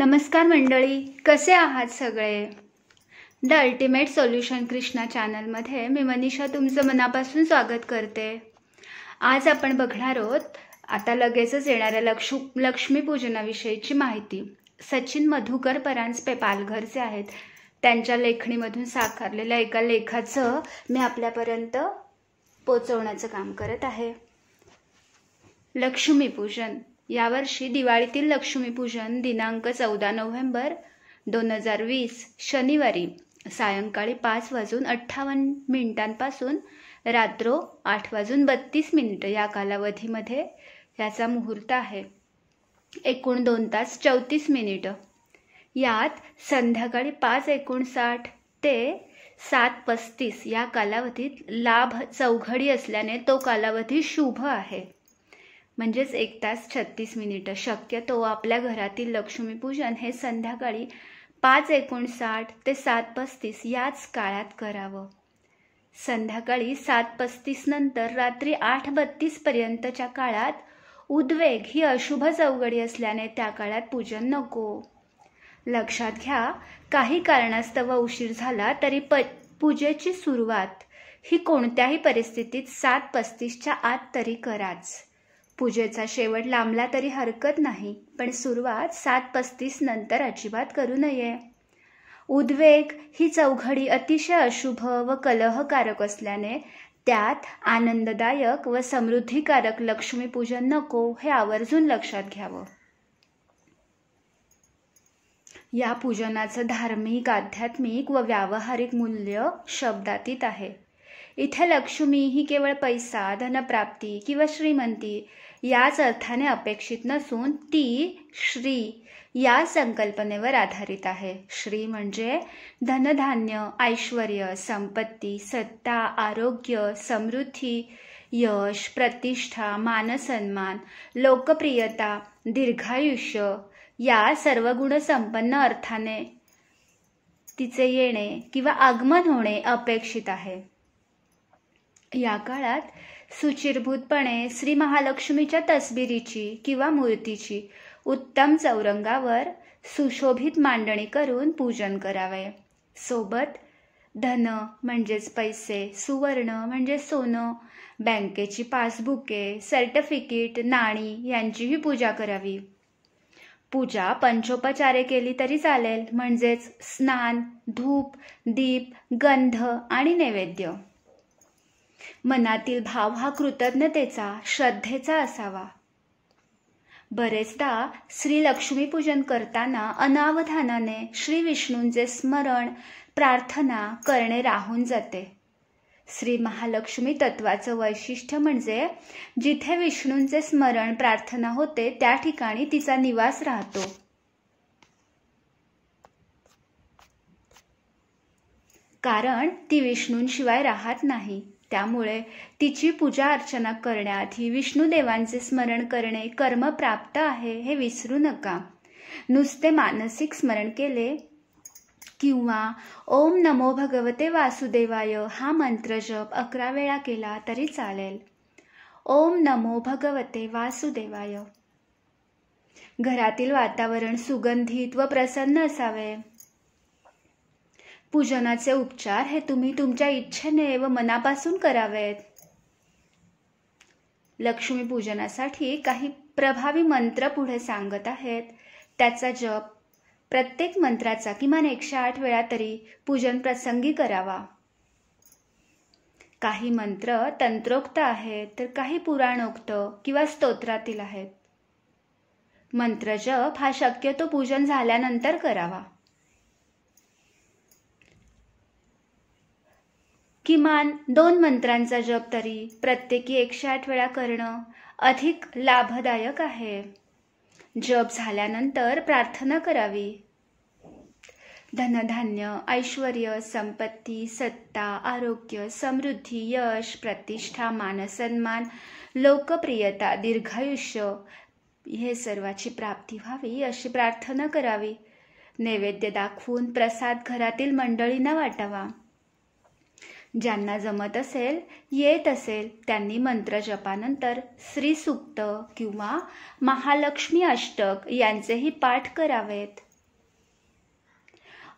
नमस्कार मंडळी कसे आहात सगळे द अल्टिमेट सोल्युशन कृष्णा चॅनलमध्ये मी मनीषा तुमचं मनापासून स्वागत करते आज आपण बघणार आहोत आता लगेचच येणाऱ्या लक्ष लक्ष्मीपूजनाविषयीची माहिती सचिन मधुकर परांजपे पालघरचे आहेत त्यांच्या लेखणीमधून साकारलेल्या एका लेखाचं मी आपल्यापर्यंत पोचवण्याचं काम करत आहे लक्ष्मीपूजन यावर्षी दिवाळीतील लक्ष्मीपूजन दिनांक चौदा नोव्हेंबर दोन हजार वीस शनिवारी सायंकाळी पाच वाजून अठ्ठावन्न मिनिटांपासून रात्रो आठ वाजून बत्तीस मिनिटं या कालावधीमध्ये याचा मुहूर्त आहे एकूण दोन तास चौतीस मिनिट यात संध्याकाळी पाच एकोणसाठ ते सात पस्तीस या कालावधीत लाभ चौघडी असल्याने तो कालावधी शुभ आहे म्हणजेच एक तास छत्तीस मिनिटं शक्यतो आपल्या घरातील लक्ष्मीपूजन हे संध्याकाळी पाच एकोणसाठ ते सात पस्तीस याच काळात करावं संध्याकाळी सात पस्तीस नंतर रात्री आठ पर्यंतच्या काळात उद्वेग ही अशुभ चौघडी असल्याने त्या काळात पूजन नको लक्षात घ्या काही कारणास्तव उशीर झाला तरी प पूजेची सुरुवात ही कोणत्याही परिस्थितीत सात पस्तीसच्या आत तरी कराच पूजेचा शेवट लांबला तरी हरकत नाही पण सुरुवात सात पस्तीस नंतर अजिबात करू नये उद्वेग ही चौघडी अतिशय अशुभ व कलहकारक असल्याने त्यात आनंददायक व समृद्धिकारक लक्ष्मीपूजन नको हे आवर्जून लक्षात घ्यावं या पूजनाचं धार्मिक आध्यात्मिक व व्यावहारिक मूल्य शब्दातीत आहे इथे लक्ष्मी ही केवळ पैसा धनप्राप्ती किंवा श्रीमंती याच अर्थाने अपेक्षित नसून ती श्री या संकल्पनेवर आधारित आहे श्री म्हणजे धनधान्य ऐश्वर संपत्ती सत्ता आरोग्य समृद्धी यश प्रतिष्ठा मानसन्मान लोकप्रियता दीर्घायुष्य या सर्व गुणसंपन्न अर्थाने तिचे येणे किंवा आगमन होणे अपेक्षित आहे या काळात सुचिरभूतपणे श्री महालक्ष्मीच्या तसबिरीची किंवा मूर्तीची उत्तम चौरंगावर सुशोभित मांडणी करून पूजन करावे सोबत धन म्हणजेच पैसे सुवर्ण म्हणजे सोनं बँकेची पासबुके सर्टिफिकेट नाणी यांचीही पूजा करावी पूजा पंचोपचारे केली तरी चालेल म्हणजेच स्नान धूप दीप गंध आणि नैवेद्य मनातील भाव हा कृतज्ञतेचा श्रद्धेचा असावा बरेचदा श्री लक्ष्मीपूजन करताना अनावधानाने श्री विष्णूंचे स्मरण प्रार्थना करणे राहून जाते श्री महालक्ष्मी तत्वाचं वैशिष्ट्य म्हणजे जिथे विष्णूंचे स्मरण प्रार्थना होते त्या ठिकाणी तिचा निवास राहतो कारण ती विष्णूंशिवाय राहत नाही त्यामुळे तिची पूजा अर्चना करण्याआधी विष्णुदेवांचे स्मरण करणे कर्मप्राप्त आहे हे विसरू नका नुसते मानसिक स्मरण केले किंवा ओम नमो भगवते वासुदेवाय हा मंत्र जप अकरा वेळा केला तरी चालेल ओम नमो भगवते वासुदेवाय घरातील वातावरण सुगंधित व प्रसन्न असावे पूजनाचे उपचार हे तुम्ही तुमच्या इच्छेने व मनापासून करावेत लक्ष्मी पूजनासाठी काही प्रभावी मंत्र पुढे सांगत आहेत त्याचा जप प्रत्येक मंत्राचा किमान एकशे आठ वेळा तरी पूजन प्रसंगी करावा काही मंत्र तंत्रोक्त आहेत तर काही पुराणोक्त किंवा स्तोत्रातील आहेत मंत्र जप हा शक्यतो पूजन झाल्यानंतर करावा किमान दोन मंत्रांचा जप तरी प्रत्येकी एकशे आठ वेळा करणं अधिक लाभदायक आहे जप झाल्यानंतर प्रार्थना करावी धनधान्य ऐश्वर संपत्ती सत्ता आरोग्य समृद्धी यश प्रतिष्ठा मानसन्मान लोकप्रियता दीर्घायुष्य हे सर्वाची प्राप्ती व्हावी अशी प्रार्थना करावी नैवेद्य दाखवून प्रसाद घरातील मंडळींना वाटावा ज्यांना जमत असेल येत असेल त्यांनी मंत्र श्री श्रीसुक्त किंवा महालक्ष्मी अष्टक यांचेही पाठ करावेत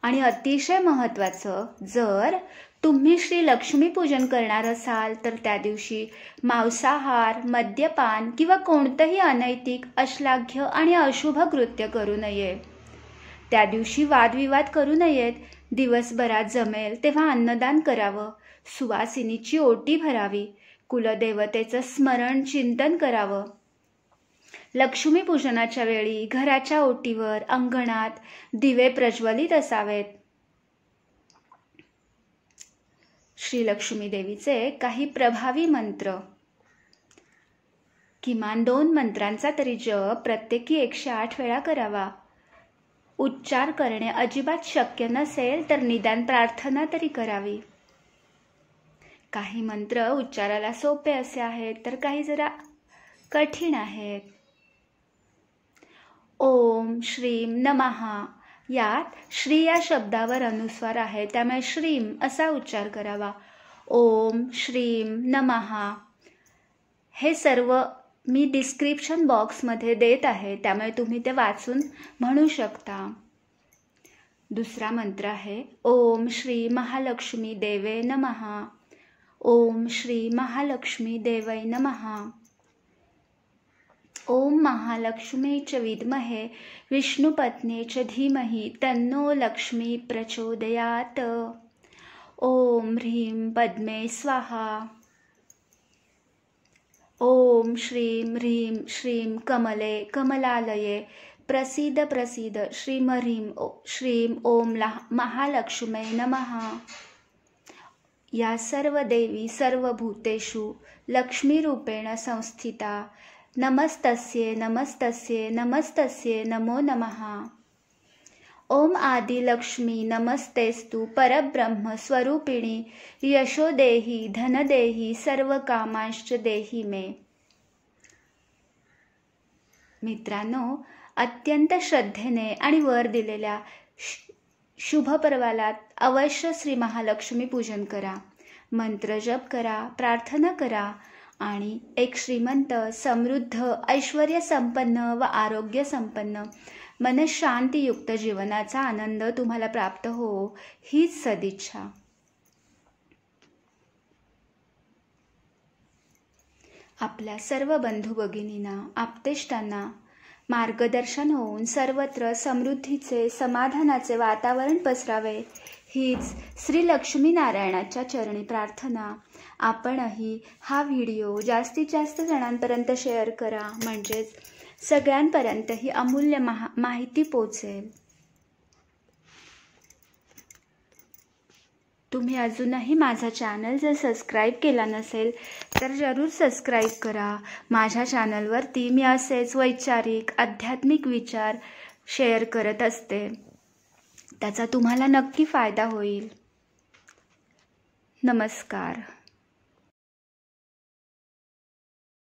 आणि अतिशय महत्त्वाचं जर तुम्ही श्री पूजन करणार असाल तर त्या दिवशी मांसाहार मद्यपान किंवा कोणतंही अनैतिक अश्लाघ्य आणि अशुभ कृत्य करू नये त्या दिवशी वादविवाद करू नयेत दिवसभरात जमेल तेव्हा अन्नदान करावं सुवासिनीची ओटी भरावी कुलदेवतेचं स्मरण चिंतन करावं लक्ष्मीपूजनाच्या वेळी घराच्या ओटीवर अंगणात दिवे प्रज्वलित असावेत श्री लक्ष्मी देवीचे काही प्रभावी मंत्र किमान दोन मंत्रांचा तरी जप प्रत्येकी एकशे आठ वेळा करावा उच्चार करणे अजिबात शक्य नसेल तर निदान प्रार्थना तरी करावी काही मंत्र उच्चाराला सोपे असे आहेत तर काही जरा कठीण आहेत ओम श्रीम नमहा यात श्री या शब्दावर अनुस्वार आहे त्यामुळे श्रीम असा उच्चार करावा ओम श्रीम नमहा हे सर्व मी डिस्क्रिप्शन बॉक्समध्ये देत आहे त्यामुळे तुम्ही ते वाचून म्हणू शकता दुसरा मंत्र आहे ओम श्री महालक्ष्मी देवे नमहा ओम श्री महालक्ष्मी देवय नमहा ओम महालक्ष्मी च विद्महे विष्णुपत्ने च धीमहि तन्नो लक्ष्मी प्रचोदयात ओम ह्रीं पद्मे स्वाहा ओम श्रीं ह्रीं श्रीं कमले कमलालये प्रसीद प्रसीद श्रीमह्रीं श्रीं ॐ महालक्ष्मै नमः या सर्व देवी सर्व भूतेषु लक्ष्मीरूपेण संस्थिता नमस्तस्ये नमस्तस्ये नमस्तस्ये नमो नमः ओम आदिलक्ष्मी नमस्तेस्तु परब्रह्मस्वरूपिणी यशो देही धनदेही सर्व कामांश्च देही मे मित्रांनो अत्यंत श्रद्धेने आणि वर दिलेल्या शुभ पर्वालात अवश्य श्री महालक्ष्मी पूजन करा मंत्र जप करा प्रार्थना करा आणि एक श्रीमंत समृद्ध ऐश्वर संपन्न व आरोग्य संपन्न मनशांतीयुक्त जीवनाचा आनंद तुम्हाला प्राप्त हो हीच सदिच्छा आपल्या सर्व बंधू भगिनींना आपतेष्टांना मार्गदर्शन होऊन सर्वत्र समृद्धीचे समाधानाचे वातावरण पसरावे हीच श्री लक्ष्मीनारायणाच्या चरणी प्रार्थना आपणही हा व्हिडिओ जास्तीत जास्त जणांपर्यंत शेअर करा म्हणजेच सगळ्यांपर्यंत ही अमूल्य महा माहिती पोचेल तुम्ही अजूनही माझा चॅनल जर सबस्क्राईब केला नसेल तर जरूर सबस्क्राईब करा माझ्या चॅनलवरती मी असेच वैचारिक आध्यात्मिक विचार शेअर करत असते त्याचा तुम्हाला नक्की फायदा होईल नमस्कार